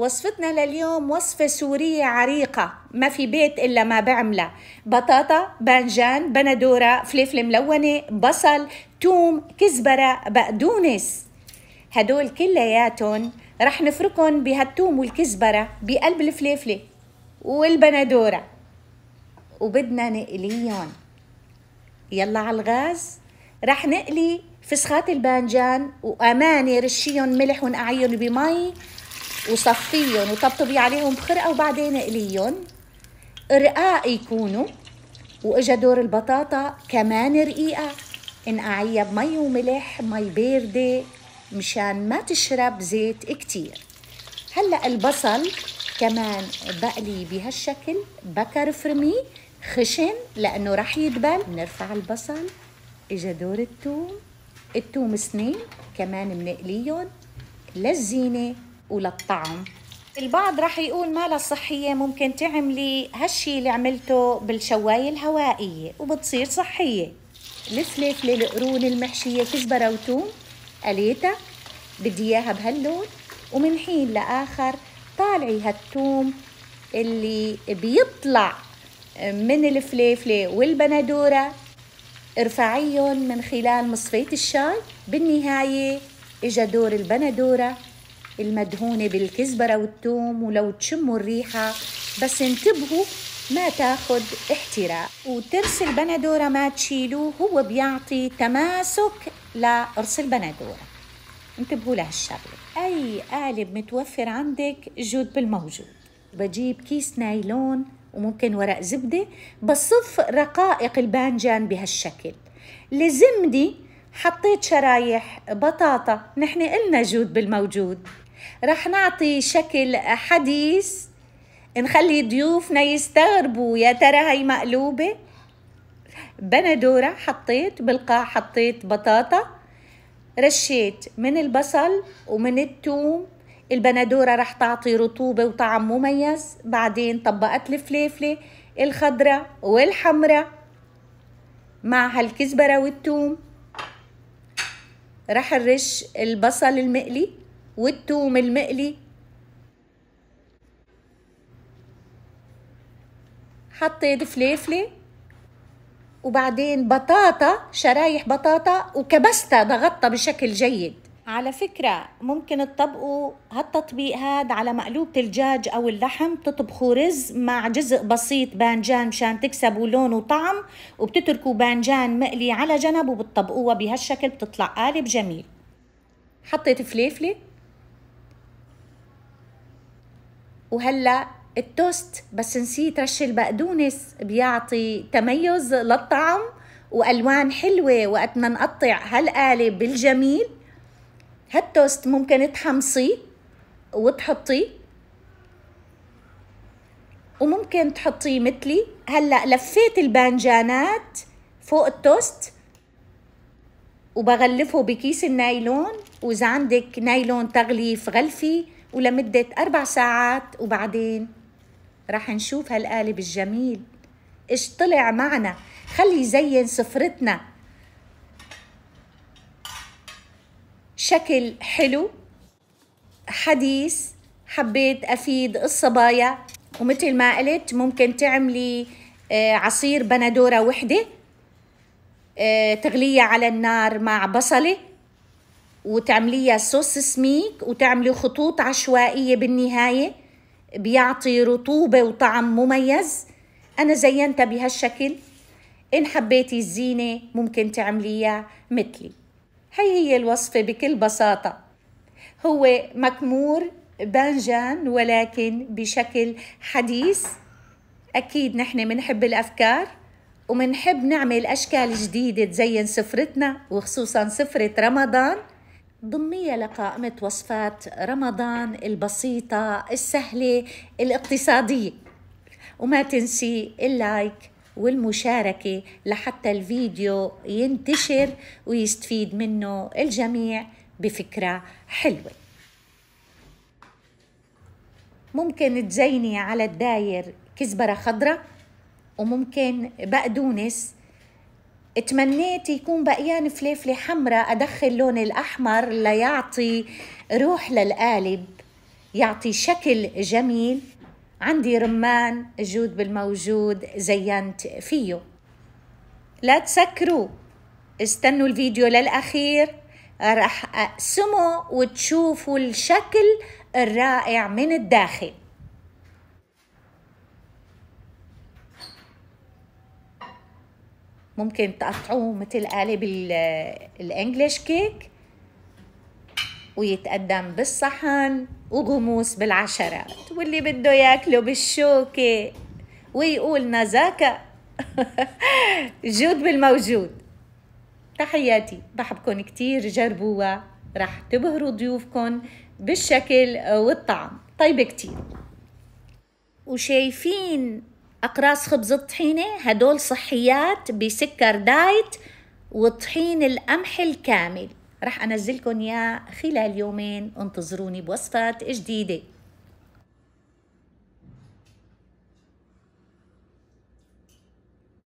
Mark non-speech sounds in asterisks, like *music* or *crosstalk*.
وصفتنا لليوم وصفة سورية عريقة ما في بيت إلا ما بعملها بطاطا بانجان بندورة فليفلة ملونة بصل توم كزبرة بقدونس هدول كلياتهم رح نفركن بهالتوم والكزبرة بقلب الفليفلة والبندورة وبدنا نقليهم يلا على الغاز رح نقلي فسخات البانجان وأمانة رشيهم ملح ونقعيهم بمي وصفيهم وطبطبي عليهم بخرقه وبعدين اقليهم رقاق يكونوا واجا دور البطاطا كمان رقيقه انقعيها بمي وملح مي بارده مشان ما تشرب زيت كتير هلا البصل كمان بقلي بهالشكل بكر فرمي خشن لانه رح يدبل بنرفع البصل اجا دور التوم التوم سنين كمان بنقليهم للزينه وللطعم البعض راح يقول ما صحية ممكن تعملي هالشي اللي عملته بالشواية الهوائية وبتصير صحية الفليفلة القرون المحشية كزبرة وتوم قليتها بدي اياها بهاللون ومن حين لاخر طالعي هالتوم اللي بيطلع من الفليفله والبندوره ارفعيهم من خلال مصفيه الشاي بالنهايه اجا دور البندوره المدهونة بالكزبرة والثوم ولو تشموا الريحة بس انتبهوا ما تاخد احتراق وترس البندورة ما تشيلوه هو بيعطي تماسك لقرص البندورة انتبهوا لهالشغلة أي قالب متوفر عندك جود بالموجود بجيب كيس نايلون وممكن ورق زبدة بصف رقائق البانجان بهالشكل لزمدي حطيت شرايح بطاطا نحن قلنا جود بالموجود رح نعطي شكل حديث نخلي ضيوفنا يستغربوا يا ترى هي مقلوبة بندورة حطيت بالقاع حطيت بطاطا رشيت من البصل ومن الثوم البندورة رح تعطي رطوبة وطعم مميز بعدين طبقت الفليفلة الخضراء والحمراء مع هالكزبرة والثوم رح نرش البصل المقلي والثوم المقلي حطيت فليفله وبعدين بطاطا شرايح بطاطا وكبستها ضغطتها بشكل جيد على فكرة ممكن تطبقوا هالتطبيق هاد على مقلوبة الدجاج أو اللحم تطبخوا رز مع جزء بسيط بانجان مشان تكسبوا لون وطعم وبتتركوا بانجان مقلي على جنب وبتطبقوها بهالشكل بتطلع قالب جميل حطيت فليفله وهلا التوست بس نسيت رش البقدونس بيعطي تميز للطعم والوان حلوه وقت ما نقطع هالقالب بالجميل هالتوست ممكن تحمصيه وتحطيه وممكن تحطيه مثلي هلا لفيت البانجانات فوق التوست وبغلفه بكيس النايلون واذا عندك نايلون تغليف غلفي ولمدة أربع ساعات وبعدين رح نشوف هالقالب الجميل إيش طلع معنا خلي يزين سفرتنا شكل حلو حديث حبيت أفيد الصبايا ومثل ما قلت ممكن تعملي آه، عصير بندورة وحدة آه، تغليها على النار مع بصله وتعمليها صوص سميك وتعملي خطوط عشوائية بالنهاية بيعطي رطوبة وطعم مميز أنا زينتها بهالشكل إن حبيتي الزينة ممكن تعمليها مثلي هي هي الوصفة بكل بساطة هو مكمور بانجان ولكن بشكل حديث أكيد نحن منحب الأفكار ومنحب نعمل أشكال جديدة تزين سفرتنا وخصوصا سفرة رمضان ضمنية لقائمة وصفات رمضان البسيطة السهلة الاقتصادية وما تنسي اللايك والمشاركة لحتى الفيديو ينتشر ويستفيد منه الجميع بفكرة حلوة ممكن تزيني على الداير كزبرة خضراء وممكن بقدونس تمنيت يكون بقيان فليفلة حمراء أدخل لون الأحمر ليعطي روح للقالب يعطي شكل جميل عندي رمان جود بالموجود زينت فيه لا تسكروا استنوا الفيديو للأخير رح أقسمه وتشوفوا الشكل الرائع من الداخل ممكن تقطعوه مثل قالب الانجليش كيك ويتقدم بالصحن وغموس بالعشرات واللي بده ياكله بالشوكة ويقول نزاكا *laughs* جود بالموجود تحياتي بحبكن كتير جربوها رح تبهروا ضيوفكن بالشكل والطعم طيب كتير وشايفين أقراص خبز الطحينة هدول صحيات بسكر دايت وطحين القمح الكامل رح أنزلكن يا خلال يومين انتظروني بوصفات جديدة